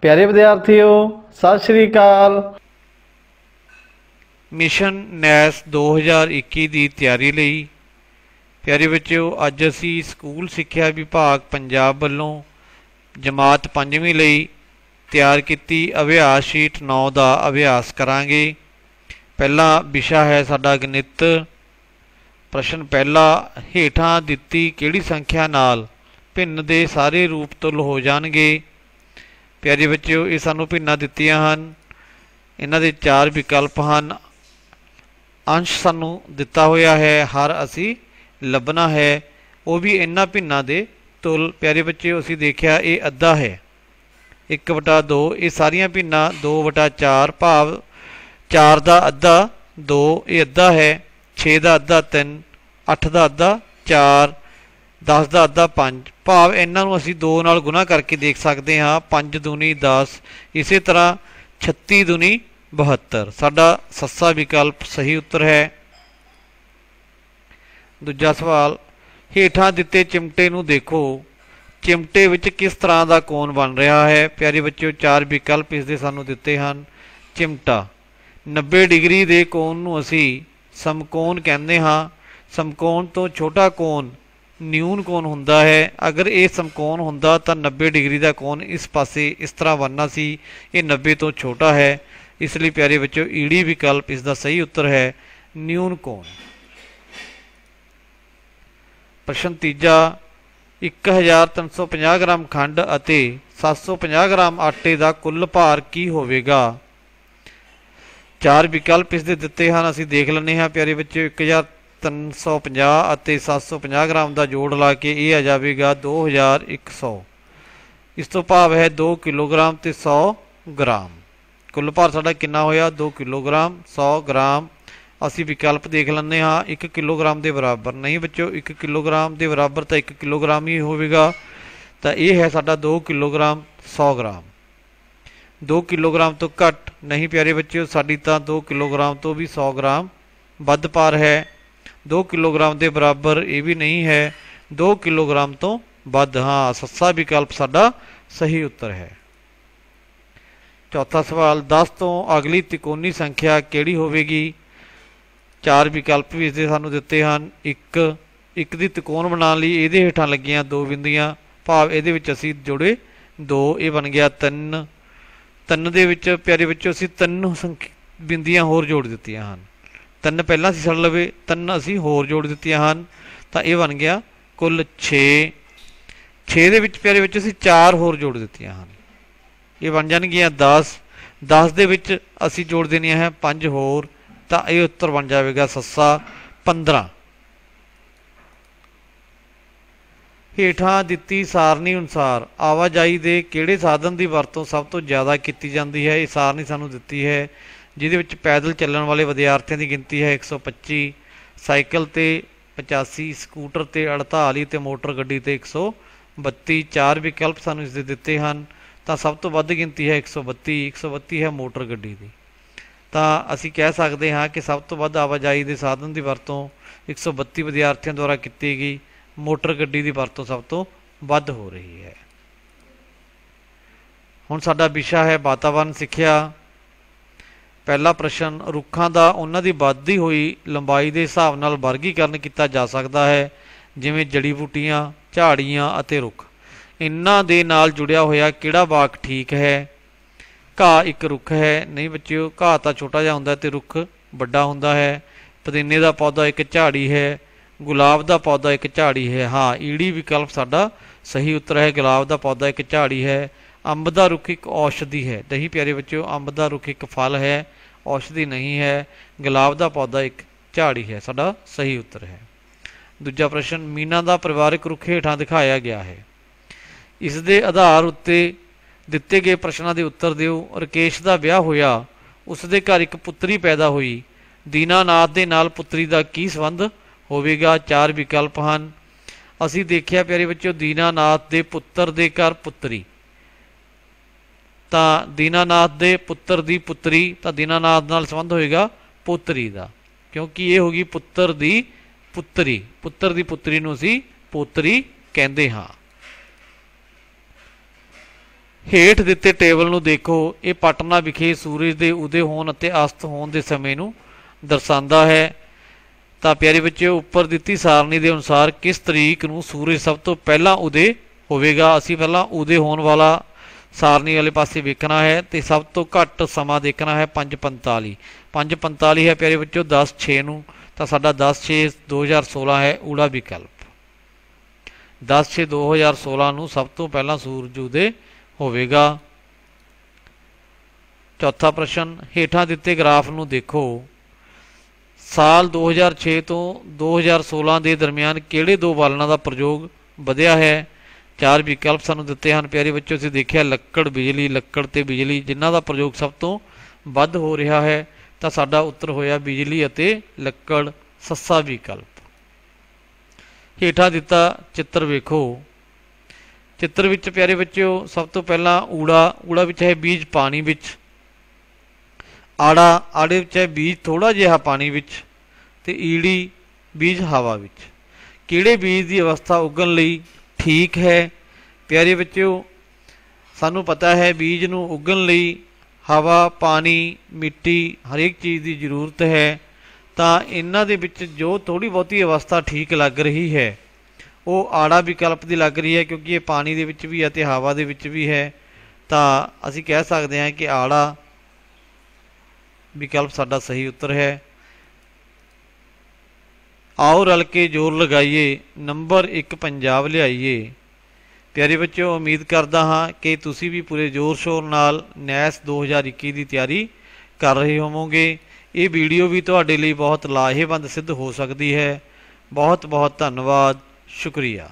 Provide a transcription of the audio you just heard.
ਪਿਆਰੇ ਵਿਦਿਆਰਥੀਓ ਸਤਿ ਸ਼੍ਰੀ ਅਕਾਲ ਮਿਸ਼ਨ ਨੈਸ 2021 ਦੀ ਤਿਆਰੀ ਲਈ ਪਿਆਰੇ ਬੱਚਿਓ ਅੱਜ ਅਸੀਂ ਸਕੂਲ ਸਿੱਖਿਆ ਵਿਭਾਗ ਪੰਜਾਬ ਵੱਲੋਂ ਜਮਾਤ 5ਵੀਂ ਲਈ ਤਿਆਰ ਕੀਤੀ ਅਭਿਆਸ ਸ਼ੀਟ 9 ਦਾ ਅਭਿਆਸ ਕਰਾਂਗੇ ਪਹਿਲਾ ਵਿਸ਼ਾ ਹੈ ਸਾਡਾ ਗਣਿਤ ਪ੍ਰਸ਼ਨ ਪਹਿਲਾ ਹੇਠਾਂ ਦਿੱਤੀ ਕਿਹੜੀ ਸੰਖਿਆ ਨਾਲ ਭਿੰਨ ਦੇ ਸਾਰੇ ਰੂਪ ਤੁਲ ਹੋ ਜਾਣਗੇ ਪਿਆਰੇ ਬੱਚਿਓ ਇਹ ਸਾਨੂੰ ਭਿੰਨਾਂ ਦਿੱਤੀਆਂ ਹਨ ਇਹਨਾਂ ਦੇ ਚਾਰ ਵਿਕਲਪ ਹਨ ਅੰਸ਼ ਸਾਨੂੰ ਦਿੱਤਾ ਹੋਇਆ ਹੈ ਹਰ ਅਸੀਂ ਲੱਭਣਾ ਹੈ ਉਹ ਵੀ ਇਹਨਾਂ ਭਿੰਨਾਂ ਦੇ ਤੁਲ ਪਿਆਰੇ ਬੱਚਿਓ ਅਸੀਂ ਦੇਖਿਆ ਇਹ ਅੱਧਾ ਹੈ 1/2 ਇਹ ਸਾਰੀਆਂ ਭਿੰਨਾਂ 2/4 ਭਾਵ 4 ਦਾ ਅੱਧਾ 2 ਇਹ ਅੱਧਾ ਹੈ 6 ਦਾ ਅੱਧਾ 3 8 ਦਾ ਅੱਧਾ 4 10 ਦਾ ਅੱਧਾ 5 ਭਾਵ ਇਹਨਾਂ ਨੂੰ ਅਸੀਂ 2 ਨਾਲ ਗੁਣਾ ਕਰਕੇ ਦੇਖ ਸਕਦੇ ਹਾਂ 5 ਦੁਨੀ 10 ਇਸੇ ਤਰ੍ਹਾਂ 36 ਦੁਨੀ 72 ਸਾਡਾ ਸੱਸਾ ਵਿਕਲਪ ਸਹੀ ਉੱਤਰ ਹੈ ਦੂਜਾ ਸਵਾਲ ਹੇਠਾਂ ਦਿੱਤੇ ਚਿਮਟੇ ਨੂੰ ਦੇਖੋ ਚਿਮਟੇ ਵਿੱਚ ਕਿਸ ਤਰ੍ਹਾਂ ਦਾ ਕੋਣ ਬਣ ਰਿਹਾ ਹੈ ਪਿਆਰੇ ਬੱਚਿਓ ਚਾਰ ਵਿਕਲਪ ਇਸ ਦੇ ਸਾਨੂੰ ਦਿੱਤੇ ਹਨ ਚਿਮਟਾ 90 ਡਿਗਰੀ ਦੇ ਕੋਣ ਨੂੰ ਅਸੀਂ ਸਮਕੋਣ ਕਹਿੰਦੇ ਹਾਂ ਸਮਕੋਣ ਤੋਂ ਛੋਟਾ ਕੋਣ ਨਿਊਨ ਕੋਣ ਹੁੰਦਾ ਹੈ ਅਗਰ ਇਹ ਸਮਕੋਣ ਹੁੰਦਾ ਤਾਂ 90 ਡਿਗਰੀ ਦਾ ਕੋਣ ਇਸ ਪਾਸੇ ਇਸ ਤਰ੍ਹਾਂ ਬਣਨਾ ਸੀ ਇਹ 90 ਤੋਂ ਛੋਟਾ ਹੈ ਇਸ ਲਈ ਪਿਆਰੇ ਬੱਚਿਓ ਈੜੀ ਵਿਕਲਪ ਇਸ ਦਾ ਸਹੀ ਉੱਤਰ ਹੈ ਨਿਊਨ ਕੋਣ ਪ੍ਰਸ਼ਨ ਤੀਜਾ 1350 ਗ੍ਰਾਮ ਖੰਡ ਅਤੇ 750 ਗ੍ਰਾਮ ਆਟੇ ਦਾ ਕੁੱਲ ਭਾਰ ਕੀ ਹੋਵੇਗਾ ਚਾਰ ਵਿਕਲਪ ਇਸ ਦੇ ਦਿੱਤੇ ਹਨ ਅਸੀਂ ਦੇਖ ਲੈਣੇ ਹਾਂ ਪਿਆਰੇ ਬੱਚਿਓ 1350 ਅਤੇ 750 ਗ੍ਰਾਮ ਦਾ ਜੋੜ ਲਾ ਕੇ ਇਹ ਆ ਜਾਵੇਗਾ 2100 ਇਸ ਤੋਂ ਭਾਵ ਹੈ 2 ਕਿਲੋਗ੍ਰਾਮ ਤੇ 100 ਗ੍ਰਾਮ ਕੁੱਲ ਭਾਰ ਸਾਡਾ ਕਿੰਨਾ ਹੋਇਆ 2 ਕਿਲੋਗ੍ਰਾਮ 100 ਗ੍ਰਾਮ ਅਸੀਂ ਵਿਕਲਪ ਦੇਖ ਲੈਂਦੇ ਹਾਂ 1 ਕਿਲੋਗ੍ਰਾਮ ਦੇ ਬਰਾਬਰ ਨਹੀਂ ਬੱਚੋ 1 ਕਿਲੋਗ੍ਰਾਮ ਦੇ ਬਰਾਬਰ ਤਾਂ 1 ਕਿਲੋਗ੍ਰਾਮ ਹੀ ਹੋਵੇਗਾ ਤਾਂ ਇਹ ਹੈ ਸਾਡਾ 2 ਕਿਲੋਗ੍ਰਾਮ 100 ਗ੍ਰਾਮ 2 ਕਿਲੋਗ੍ਰਾਮ ਤੋਂ ਘੱਟ ਨਹੀਂ ਪਿਆਰੇ ਬੱਚਿਓ ਸਾਡੀ ਤਾਂ 2 ਕਿਲੋਗ੍ਰਾਮ ਤੋਂ ਵੀ 100 ਗ੍ਰਾਮ ਵੱਧ ਪਾਰ ਹੈ 2 ਕਿਲੋਗ੍ਰਾਮ ਦੇ ਬਰਾਬਰ ਇਹ ਵੀ ਨਹੀਂ ਹੈ 2 ਕਿਲੋਗ੍ਰਾਮ ਤੋਂ ਵੱਧ ਹਾਂ ਸੱਸਾ ਵਿਕਲਪ ਸਾਡਾ ਸਹੀ ਉੱਤਰ ਹੈ ਚੌਥਾ ਸਵਾਲ 10 ਤੋਂ ਅਗਲੀ ਤਿਕੋਣੀ ਸੰਖਿਆ ਕਿਹੜੀ ਹੋਵੇਗੀ ਚਾਰ ਵਿਕਲਪ ਵੀ ਇਸ ਦੇ ਸਾਨੂੰ ਦਿੱਤੇ ਹਨ ਇੱਕ ਇੱਕ ਦੀ ਤਿਕੋਣ ਬਣਾਉਣ ਲਈ ਇਹਦੇ ਹੇਠਾਂ ਲੱਗੀਆਂ ਦੋ ਬਿੰਦੀਆਂ ਭਾਵ ਇਹਦੇ ਵਿੱਚ ਅਸੀਂ ਜੋੜੇ 2 ਇਹ ਬਣ ਗਿਆ ਤਿੰਨ ਤਿੰਨ ਦੇ ਵਿੱਚ ਪਿਆਰੇ ਵਿੱਚੋਂ ਅਸੀਂ ਤਿੰਨ ਬਿੰਦੀਆਂ ਹੋਰ ਜੋੜ ਦਿੱਤੀਆਂ ਹਨ ਤਿੰਨ ਪਹਿਲਾਂ ਅਸੀਂ ਛੱਡ ਲਵੇ ਤਿੰਨ ਅਸੀਂ ਹੋਰ ਜੋੜ ਦਿੱਤੀਆਂ ਹਨ ਤਾਂ ਇਹ ਬਣ ਗਿਆ ਕੁੱਲ 6 6 ਦੇ ਵਿੱਚ ਪਿਆਰੇ ਵਿੱਚ ਅਸੀਂ 4 ਹੋਰ ਜੋੜ ਦਿੱਤੀਆਂ ਹਨ ਇਹ ਬਣ ਜਾਣਗੀਆਂ 10 10 ਦੇ ਵਿੱਚ ਅਸੀਂ ਜੋੜ ਦੇਣੀਆਂ ਹੈ 5 ਹੋਰ ਤਾਂ ਇਹ ਉੱਤਰ ਬਣ ਜਾਵੇਗਾ ਸੱਸਾ 15 ਹੇਠਾਂ ਦਿੱਤੀ ਸਾਰਣੀ ਅਨੁਸਾਰ ਆਵਾਜਾਈ ਦੇ ਕਿਹੜੇ ਸਾਧਨ ਦੀ ਵਰਤੋਂ ਸਭ ਤੋਂ ਜ਼ਿਆਦਾ ਕੀਤੀ ਜਾਂਦੀ ਹੈ ਇਹ ਸਾਰਣੀ ਸਾਨੂੰ ਦਿੱਤੀ ਹੈ ਜਿਹਦੇ ਵਿੱਚ ਪੈਦਲ ਚੱਲਣ ਵਾਲੇ ਵਿਦਿਆਰਥੀਆਂ ਦੀ ਗਿਣਤੀ ਹੈ 125 ਸਾਈਕਲ ਤੇ 85 ਸਕੂਟਰ ਤੇ 48 ਤੇ ਮੋਟਰ ਗੱਡੀ ਤੇ 132 ਚਾਰ ਵਿਕਲਪ ਸਾਨੂੰ ਇਸ ਦੇ ਦਿੱਤੇ ਹਨ ਤਾਂ ਸਭ ਤੋਂ ਵੱਧ ਗਿਣਤੀ ਹੈ 132 132 ਹੈ ਮੋਟਰ ਗੱਡੀ ਦੀ ਤਾਂ ਅਸੀਂ ਕਹਿ ਸਕਦੇ ਹਾਂ ਕਿ ਸਭ ਤੋਂ ਵੱਧ ਆਵਾਜਾਈ ਦੇ ਸਾਧਨ ਦੀ ਵਰਤੋਂ 132 ਵਿਦਿਆਰਥੀਆਂ ਦੁਆਰਾ ਕੀਤੀ ਗਈ ਮੋਟਰ ਗੱਡੀ ਦੀ ਵਰਤੋਂ ਸਭ ਤੋਂ ਵੱਧ ਹੋ ਰਹੀ ਹੈ ਹੁਣ ਸਾਡਾ ਵਿਸ਼ਾ ਹੈ ਵਾਤਾਵਰਣ ਸਿੱਖਿਆ ਪਹਿਲਾ ਪ੍ਰਸ਼ਨ ਰੁੱਖਾਂ ਦਾ ਉਹਨਾਂ ਦੀ ਵੱਧਦੀ ਹੋਈ ਲੰਬਾਈ ਦੇ ਹਿਸਾਬ ਨਾਲ ਵਰਗੀਕਰਨ ਕੀਤਾ ਜਾ ਸਕਦਾ ਹੈ ਜਿਵੇਂ ਜੜੀ ਬੂਟੀਆਂ ਝਾੜੀਆਂ ਅਤੇ ਰੁੱਖ ਇਹਨਾਂ ਦੇ ਨਾਲ ਜੁੜਿਆ ਹੋਇਆ ਕਿਹੜਾ ਵਾਕ ਠੀਕ ਹੈ ਘਾਹ ਇੱਕ ਰੁੱਖ ਹੈ ਨਹੀਂ ਬੱਚਿਓ ਘਾਹ ਤਾਂ ਛੋਟਾ ਜਿਹਾ ਹੁੰਦਾ ਤੇ ਰੁੱਖ ਵੱਡਾ ਹੁੰਦਾ ਹੈ ਪੁਦੀਨੇ ਦਾ ਪੌਦਾ ਇੱਕ ਝਾੜੀ ਹੈ ਗੁਲਾਬ ਦਾ ਪੌਦਾ ਇੱਕ ਝਾੜੀ ਹੈ ਹਾਂ ਈੜੀ ਵਿਕਲਪ ਸਾਡਾ ਸਹੀ ਉੱਤਰ ਹੈ ਗੁਲਾਬ ਦਾ ਪੌਦਾ ਇੱਕ ਝਾੜੀ ਹੈ ਅੰਬ ਦਾ ਰੁੱਖ ਇੱਕ ਔਸ਼ਧੀ ਹੈ ਨਹੀਂ ਪਿਆਰੇ ਬੱਚਿਓ ਅੰਬ ਦਾ ਰੁੱਖ ਇੱਕ ਫਲ ਹੈ ਔਸ਼ਧੀ ਨਹੀਂ ਹੈ ਗੁਲਾਬ ਦਾ ਪੌਦਾ ਇੱਕ ਝਾੜੀ ਹੈ ਸਾਡਾ ਸਹੀ ਉੱਤਰ ਹੈ ਦੂਜਾ ਪ੍ਰਸ਼ਨ ਮੀਨਾ ਦਾ ਪਰਿਵਾਰਕ ਰੁੱਖ ਹੇਠਾਂ ਦਿਖਾਇਆ ਗਿਆ ਹੈ ਇਸ ਦੇ ਆਧਾਰ ਉੱਤੇ ਦਿੱਤੇ ਗਏ ਪ੍ਰਸ਼ਨਾਂ ਦੇ ਉੱਤਰ ਦਿਓ ਰਕੇਸ਼ ਦਾ ਵਿਆਹ ਹੋਇਆ ਉਸ ਦੇ ਘਰ ਇੱਕ ਪੁੱਤਰੀ ਪੈਦਾ ਹੋਈ ਦੀਨਾਨਾਥ ਦੇ ਨਾਲ ਪੁੱਤਰੀ ਦਾ ਕੀ ਸੰਬੰਧ ਹੋਵੇਗਾ ਚਾਰ ਵਿਕਲਪ ਹਨ ਅਸੀਂ ਦੇਖਿਆ ਪਿਆਰੇ ਬੱਚਿਓ ਦੀਨਾਨਾਥ ਦੇ ਪੁੱਤਰ ਦੇ ਘਰ ਪੁੱਤਰੀ ਤਾਂ ਦੀਨਾਨਾਥ ਦੇ ਪੁੱਤਰ ਦੀ ਪੁੱਤਰੀ ਤਾਂ ਦੀਨਾਨਾਥ ਨਾਲ ਸੰਬੰਧ ਹੋਏਗਾ ਪੁੱਤਰੀ ਦਾ ਕਿਉਂਕਿ ਇਹ ਹੋ ਗਈ ਪੁੱਤਰ ਦੀ ਪੁੱਤਰੀ ਪੁੱਤਰ ਦੀ ਪੁੱਤਰੀ ਨੂੰ ਅਸੀਂ ਪੋਤਰੀ ਕਹਿੰਦੇ ਹਾਂ ਹੇਠ ਦਿੱਤੇ ਟੇਬਲ ਨੂੰ ਦੇਖੋ ਇਹ ਪਟਨਾ ਵਿਖੇ ਸੂਰਜ ਦੇ ਉਦੇ ਹੋਣ ਅਤੇ ਅਸਤ ਹੋਣ ਦੇ ਸਮੇਂ ਨੂੰ ਦਰਸਾਉਂਦਾ ਹੈ ਤਾਂ ਪਿਆਰੇ ਬੱਚਿਓ ਉੱਪਰ ਦਿੱਤੀ ਸਾਰਣੀ ਦੇ ਅਨੁਸਾਰ ਕਿਸ ਤਰੀਕ ਨੂੰ ਸੂਰਜ ਸਭ ਤੋਂ ਪਹਿਲਾਂ ਉਦੇ ਹੋਵੇਗਾ ਅਸੀਂ ਪਹਿਲਾਂ ਉਦੇ ਹੋਣ ਵਾਲਾ ਸਾਰਣੀ ਵਾਲੇ ਪਾਸੇ ਵੇਖਣਾ ਹੈ ਤੇ ਸਭ ਤੋਂ ਘੱਟ ਸਮਾਂ ਦੇਖਣਾ ਹੈ 5:45 5:45 ਹੈ ਪਿਆਰੇ ਬੱਚਿਓ 10:06 ਨੂੰ ਤਾਂ ਸਾਡਾ 10:06 2016 ਹੈ ਊੜਾ ਵਿਕਲਪ 10:06 2016 ਨੂੰ ਸਭ ਤੋਂ ਪਹਿਲਾਂ ਸੂਰਜ ਉਦੇ ਹੋਵੇਗਾ ਚੌਥਾ ਪ੍ਰਸ਼ਨ ਹੇਠਾਂ ਦਿੱਤੇ ਗ੍ਰਾਫ ਨੂੰ ਦੇਖੋ ਸਾਲ 2006 ਤੋਂ 2016 ਦੇ ਦਰਮਿਆਨ ਕਿਹੜੇ ਦੋ ਬਾਲਣਾਂ ਦਾ ਪ੍ਰਯੋਗ ਵਧਿਆ ਹੈ ਚਾਰ ਵਿਕਲਪ ਸਾਨੂੰ ਦਿੱਤੇ ਹਨ ਪਿਆਰੇ ਬੱਚੋ ਤੁਸੀਂ ਦੇਖਿਆ ਲੱਕੜ ਬਿਜਲੀ ਲੱਕੜ ਤੇ ਬਿਜਲੀ ਜਿਨ੍ਹਾਂ ਦਾ ਪ੍ਰਯੋਗ ਸਭ ਤੋਂ ਵੱਧ ਹੋ ਰਿਹਾ ਹੈ ਤਾਂ ਸਾਡਾ ਉੱਤਰ ਹੋਇਆ ਬਿਜਲੀ ਅਤੇ ਲੱਕੜ ਸੱਸਾ ਵਿਕਲਪ ਹੇਠਾ ਦਿੱਤਾ ਚਿੱਤਰ ਵੇਖੋ ਚਿੱਤਰ ਵਿੱਚ ਪਿਆਰੇ ਬੱਚਿਓ ਸਭ ਤੋਂ ਪਹਿਲਾਂ ਊੜਾ ਊੜਾ ਵਿੱਚ ਹੈ ਬੀਜ ਪਾਣੀ ਵਿੱਚ ਆੜਾ ਆੜੇ ਵਿੱਚ ਬੀਜ ਥੋੜਾ ਜਿਹਾ ਪਾਣੀ ਵਿੱਚ ਤੇ ਈੜੀ ਬੀਜ ਹਵਾ ਵਿੱਚ ਕਿਹੜੇ ਬੀਜ ਦੀ ਅਵਸਥਾ ਉਗਣ ਲਈ ਠੀਕ ਹੈ ਪਿਆਰੇ ਬੱਚਿਓ ਸਾਨੂੰ ਪਤਾ ਹੈ ਬੀਜ ਨੂੰ ਉਗਣ ਲਈ ਹਵਾ ਪਾਣੀ ਮਿੱਟੀ ਹਰੇਕ ਚੀਜ਼ ਦੀ ਜ਼ਰੂਰਤ ਹੈ ਤਾਂ ਇਹਨਾਂ ਦੇ ਵਿੱਚ ਜੋ ਥੋੜੀ ਬਹੁਤੀ ਅਵਸਥਾ ਠੀਕ ਲੱਗ ਰਹੀ ਹੈ ਉਹ ਆੜਾ ਵਿਕਲਪ ਦੀ ਲੱਗ ਰਹੀ ਹੈ ਕਿਉਂਕਿ ਇਹ ਪਾਣੀ ਦੇ ਵਿੱਚ ਵੀ ਹੈ ਤੇ ਹਵਾ ਦੇ ਵਿੱਚ ਵੀ ਹੈ ਤਾਂ ਅਸੀਂ ਕਹਿ ਸਕਦੇ ਹਾਂ ਕਿ ਆੜਾ ਵਿਕਲਪ ਸਾਡਾ ਸਹੀ ਉੱਤਰ ਹੈ ਆਓ ਰਲ ਕੇ ਜ਼ੋਰ ਲਗਾਈਏ ਨੰਬਰ 1 ਪੰਜਾਬ ਲਿਆਈਏ ਪਿਆਰੇ ਬੱਚਿਓ ਉਮੀਦ ਕਰਦਾ ਹਾਂ ਕਿ ਤੁਸੀਂ ਵੀ ਪੂਰੇ ਜ਼ੋਰ ਸ਼ੋਰ ਨਾਲ ਨੈਸ 2021 ਦੀ ਤਿਆਰੀ ਕਰ ਰਹੇ ਹੋਵੋਗੇ ਇਹ ਵੀਡੀਓ ਵੀ ਤੁਹਾਡੇ ਲਈ ਬਹੁਤ ਲਾਹੇਵੰਦ ਸਿੱਧ ਹੋ ਸਕਦੀ ਹੈ ਬਹੁਤ ਬਹੁਤ ਧੰਨਵਾਦ ਸ਼ੁਕਰੀਆ